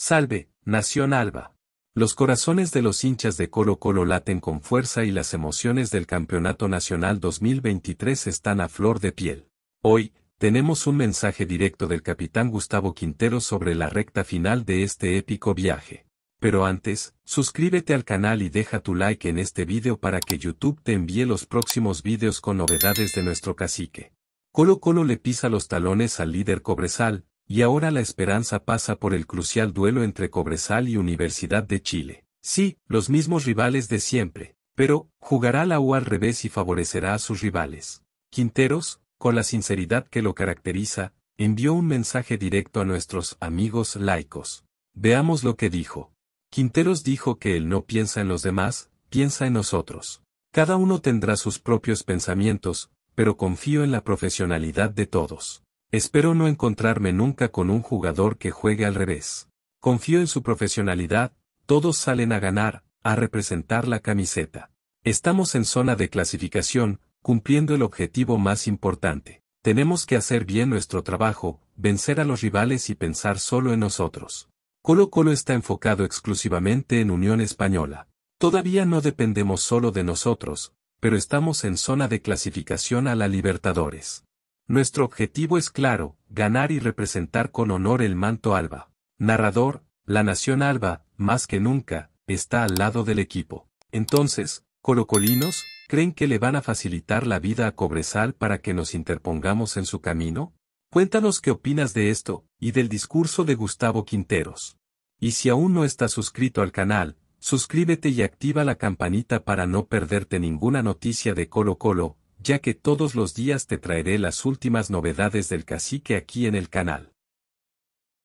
Salve, Nación Alba. Los corazones de los hinchas de Colo Colo laten con fuerza y las emociones del Campeonato Nacional 2023 están a flor de piel. Hoy, tenemos un mensaje directo del capitán Gustavo Quintero sobre la recta final de este épico viaje. Pero antes, suscríbete al canal y deja tu like en este vídeo para que YouTube te envíe los próximos vídeos con novedades de nuestro cacique. Colo Colo le pisa los talones al líder Cobresal, y ahora la esperanza pasa por el crucial duelo entre Cobresal y Universidad de Chile. Sí, los mismos rivales de siempre, pero, jugará la U al revés y favorecerá a sus rivales. Quinteros, con la sinceridad que lo caracteriza, envió un mensaje directo a nuestros amigos laicos. Veamos lo que dijo. Quinteros dijo que él no piensa en los demás, piensa en nosotros. Cada uno tendrá sus propios pensamientos, pero confío en la profesionalidad de todos. Espero no encontrarme nunca con un jugador que juegue al revés. Confío en su profesionalidad, todos salen a ganar, a representar la camiseta. Estamos en zona de clasificación, cumpliendo el objetivo más importante. Tenemos que hacer bien nuestro trabajo, vencer a los rivales y pensar solo en nosotros. Colo Colo está enfocado exclusivamente en Unión Española. Todavía no dependemos solo de nosotros, pero estamos en zona de clasificación a la Libertadores. Nuestro objetivo es claro, ganar y representar con honor el manto alba. Narrador, la nación alba, más que nunca, está al lado del equipo. Entonces, colocolinos, ¿creen que le van a facilitar la vida a Cobresal para que nos interpongamos en su camino? Cuéntanos qué opinas de esto, y del discurso de Gustavo Quinteros. Y si aún no estás suscrito al canal, suscríbete y activa la campanita para no perderte ninguna noticia de Colo Colo, ya que todos los días te traeré las últimas novedades del cacique aquí en el canal.